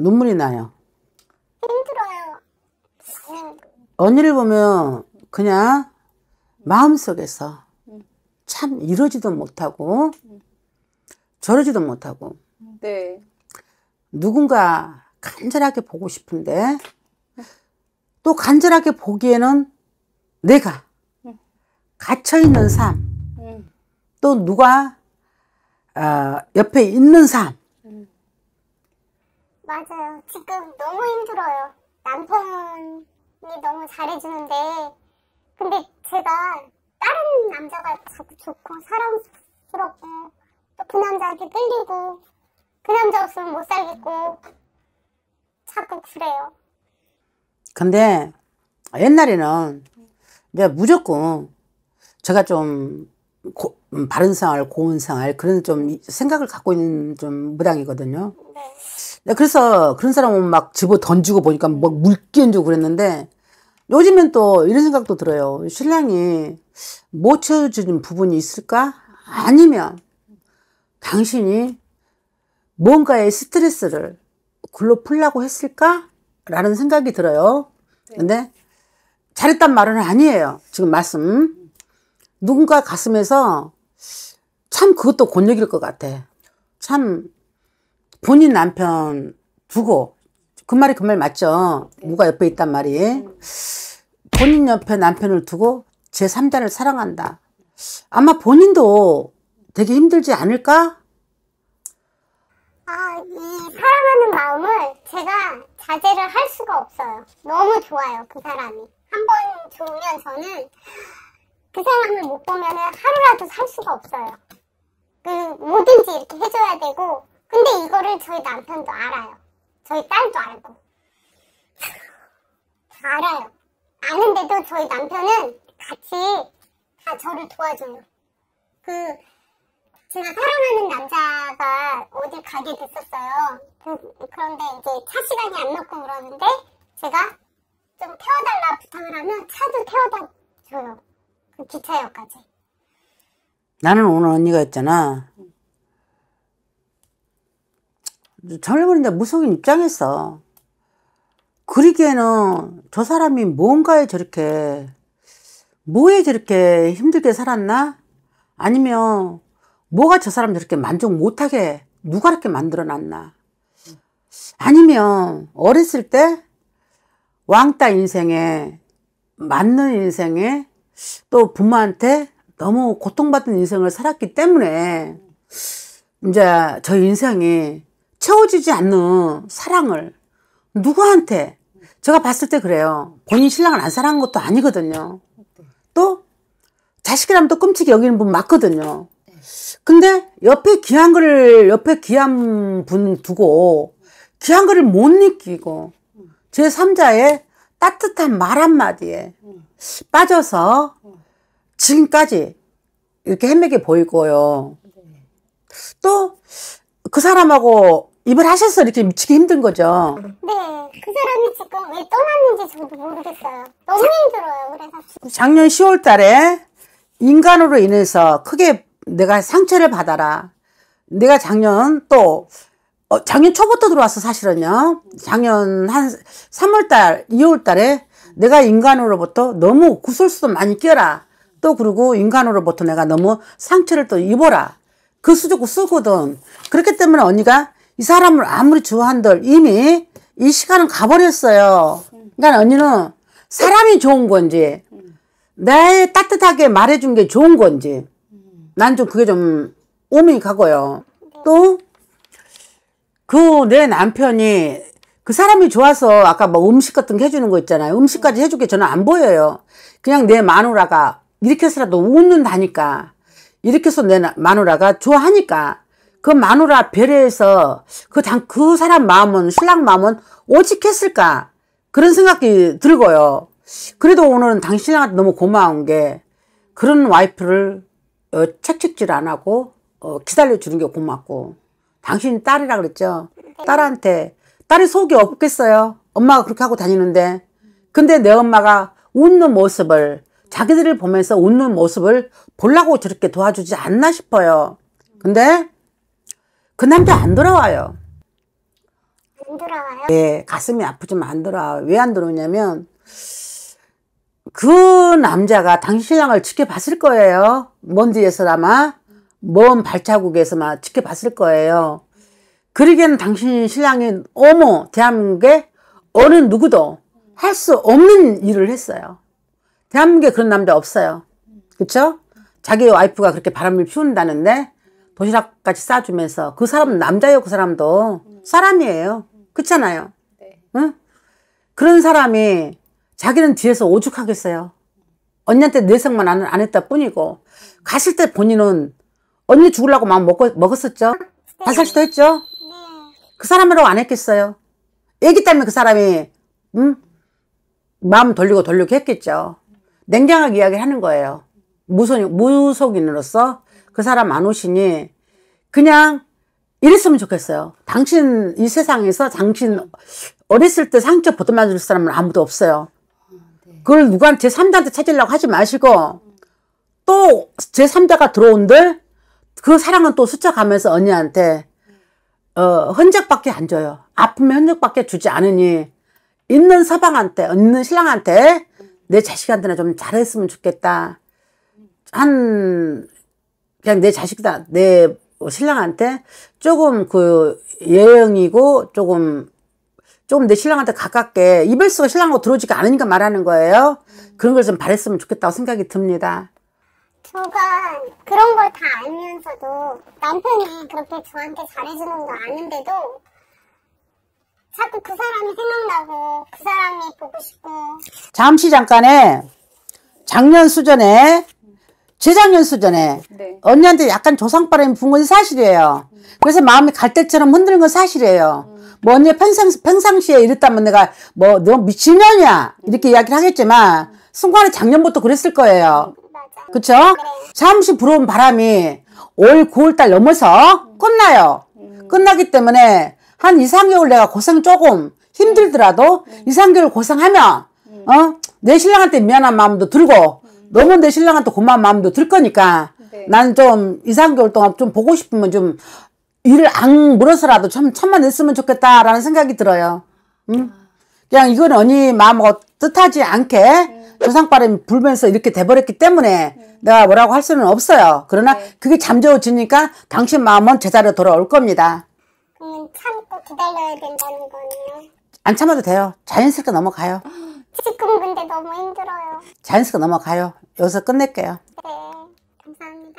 눈물이 나요. 힘들어요. 언니를 보면 그냥 마음속에서 참 이러지도 못하고 저러지도 못하고 네. 누군가 간절하게 보고 싶은데 또 간절하게 보기에는 내가 갇혀있는 삶, 음. 또 누가 어, 옆에 있는 삶, 맞아요. 지금 너무 힘들어요. 남편이 너무 잘해주는데 근데 제가 다른 남자가 자꾸 좋고 사랑스럽고 또 그 남자한테 끌리고 그 남자 없으면 못 살겠고 자꾸 그래요. 근데 옛날에는 내가 무조건 제가 좀 고, 음, 바른 생활, 고운 생활 그런 좀 생각을 갖고 있는 좀 무당이거든요. 네. 네, 그래서 그런 사람은 막 집어 던지고 보니까 막 물기얹고 그랬는데 요즘엔 또 이런 생각도 들어요. 신랑이 못 뭐 채워주는 부분이 있을까? 아니면 당신이 뭔가의 스트레스를 글로 풀라고 했을까? 라는 생각이 들어요. 네. 근데 잘했단 말은 아니에요. 지금 말씀. 누군가 가슴에서 참 그것도 곤욕일 것 같아. 참 본인 남편 두고 그 말이 그 말 맞죠. 네. 누가 옆에 있단 말이. 음. 본인 옆에 남편을 두고 제3자를 사랑한다. 아마 본인도 되게 힘들지 않을까? 아, 이 사랑하는 마음을 제가 자제를 할 수가 없어요. 너무 좋아요, 그 사람이. 한 번 좋으면 저는 그 사람을 못 보면 하루라도 살 수가 없어요. 그 뭐든지 이렇게 해줘야 되고 근데 이거를 저희 남편도 알아요. 저희 딸도 알고. 다 알아요. 아는데도 저희 남편은 같이 다 저를 도와줘요. 그, 제가 사랑하는 남자가 어딜 가게 됐었어요. 그, 그런데 이제 차 시간이 안 맞고 그러는데 제가 좀 태워달라 부탁을 하면 차도 태워다 줘요. 그 기차역까지. 나는 오늘 언니가 있잖아. 젊은데 무속인 입장에서 그러기에는저 사람이 뭔가에 저렇게 뭐에 저렇게 힘들게 살았나? 아니면 뭐가 저 사람 저렇게 만족 못하게 누가 이렇게 만들어놨나? 아니면 어렸을 때 왕따 인생에 맞는 인생에 또 부모한테 너무 고통받은 인생을 살았기 때문에 이제 저 인생이 채워지지 않는 사랑을 누구한테 제가 봤을 때 그래요. 본인 신랑을 안 사랑한 것도 아니거든요. 또 자식이라면 또 끔찍이 여기는 분 맞거든요. 근데 옆에 귀한 거를 옆에 귀한 분 두고 귀한 거를 못 느끼고 제 3자의 따뜻한 말 한마디에 빠져서 지금까지 이렇게 헤매게 보이고요. 또 그 사람하고 입을 하셔서 이렇게 미치기 힘든 거죠? 네. 그 사람이 지금 왜 떠났는지 저도 모르겠어요. 너무 힘들어요. 그래서. 작년 10월 달에 인간으로 인해서 크게 내가 상처를 받아라. 내가 작년 또 어, 작년 초부터 들어왔어 사실은요. 작년 한 3월달, 2월달에 내가 인간으로부터 너무 구설수도 많이 껴라. 또 그리고 인간으로부터 내가 너무 상처를 또 입어라. 그 수저고 쓰거든. 그렇기 때문에 언니가 이 사람을 아무리 좋아한들 이미 이 시간은 가버렸어요. 그러니까 언니는 사람이 좋은 건지 내 따뜻하게 말해준 게 좋은 건지 난 좀 그게 좀 오민이 가고요. 또 그 내 남편이 그 사람이 좋아서 아까 뭐 음식 같은 거 해주는 거 있잖아요. 음식까지 해줄 게 저는 안 보여요. 그냥 내 마누라가 이렇게 해서라도 웃는다니까. 이렇게 해서 내 마누라가 좋아하니까 그 마누라 별에서 그, 당, 그 사람 마음은, 신랑 마음은 오직했을까? 그런 생각이 들고요. 그래도 오늘은 당신한테 너무 고마운 게 그런 와이프를 어, 책찍질 안 하고 어, 기다려주는 게 고맙고 당신 딸이라 그랬죠? 딸한테 딸이 속이 없겠어요. 엄마가 그렇게 하고 다니는데 근데 내 엄마가 웃는 모습을 자기들을 보면서 웃는 모습을 보려고 저렇게 도와주지 않나 싶어요. 근데 그 남자 안 돌아와요. 안 돌아와요? 예, 가슴이 아프지만 안 돌아와요. 왜안 들어오냐면 그 남자가 당신 신랑을 지켜봤을 거예요. 먼 뒤에서나마 먼 발자국에서만 지켜봤을 거예요. 그러기에는 당신 신랑이 어머 대한민국에 어느 누구도 할 수 없는 일을 했어요. 대한민국에 그런 남자 없어요. 그렇 자기 와이프가 그렇게 바람을 피운다는데 도시락까지 싸주면서 그 사람 남자요 예그 사람도 음. 사람이에요. 그렇잖아요. 네. 응? 그런 사람이 자기는 뒤에서 오죽하겠어요. 언니한테 내성만 안, 안 했다 뿐이고 가실 때 본인은 언니 죽으려고 마음 먹고, 먹었었죠. 발살시도 했죠. 그 사람으로 안 했겠어요. 애기 때문에 그 사람이 응? 마음 돌리고 돌리고 했겠죠. 냉정하게 이야기를 하는 거예요. 무속, 무속인으로서 그 사람 안 오시니 그냥 이랬으면 좋겠어요. 당신 이 세상에서 당신 어렸을 때 상처 보듬어줄 사람은 아무도 없어요. 그걸 누가 제3자한테 찾으려고 하지 마시고 또 제3자가 들어온들 그 사랑은 또 스쳐가면서 언니한테 어, 흔적밖에 안 줘요. 아픔의 흔적밖에 주지 않으니 있는 서방한테 있는 신랑한테 내 자식한테는 좀 잘했으면 좋겠다. 한 그냥 내 자식다, 내 신랑한테 조금 그 예형이고 조금 조금 내 신랑한테 가깝게 이별수가 신랑하고 들어오지가 않으니까 말하는 거예요. 음. 그런 걸 좀 바랬으면 좋겠다고 생각이 듭니다. 저가 그런 걸 다 알면서도 남편이 그렇게 저한테 잘해주는 거 아는데도 자꾸 그 사람이 생각나고 그 사람이 보고 싶고 잠시 잠깐에 작년 수전에 재작년 수전에 네. 언니한테 약간 조상바람이 분건 사실이에요. 음. 그래서 마음이 갈대처럼 흔드는 건 사실이에요. 음. 뭐 언니가 평상, 평상시에 이랬다면 내가 뭐 너 미친년이야 이렇게 음. 이야기를 하겠지만 승관이 음. 작년부터 그랬을 거예요. 그쵸? 네. 잠시 불어온 바람이 올 9월달 넘어서 음. 끝나요. 끝나기 때문에 한 2, 3개월 내가 고생 조금 힘들더라도 음. 2, 3개월 고생하면 어? 내 신랑한테 미안한 마음도 들고 너무 내 신랑한테 고마운 마음도 들 거니까 네. 나는 좀 2, 3개월 동안 좀 보고 싶으면 좀 일을 안 물어서라도 참, 참만 냈으면 좋겠다라는 생각이 들어요. 응? 그냥 이건 언니 마음과 뜻하지 않게 음. 조상바람이 불면서 이렇게 돼버렸기 때문에 음. 내가 뭐라고 할 수는 없어요. 그러나 네. 그게 잠재워지니까 당신 마음은 제자리로 돌아올 겁니다. 음, 참고 기다려야 된다는 거네요. 안 참아도 돼요. 자연스럽게 넘어가요. 음. 지금 근데 너무 힘들어요. 자연스럽게 넘어가요. 여기서 끝낼게요. 네, 감사합니다.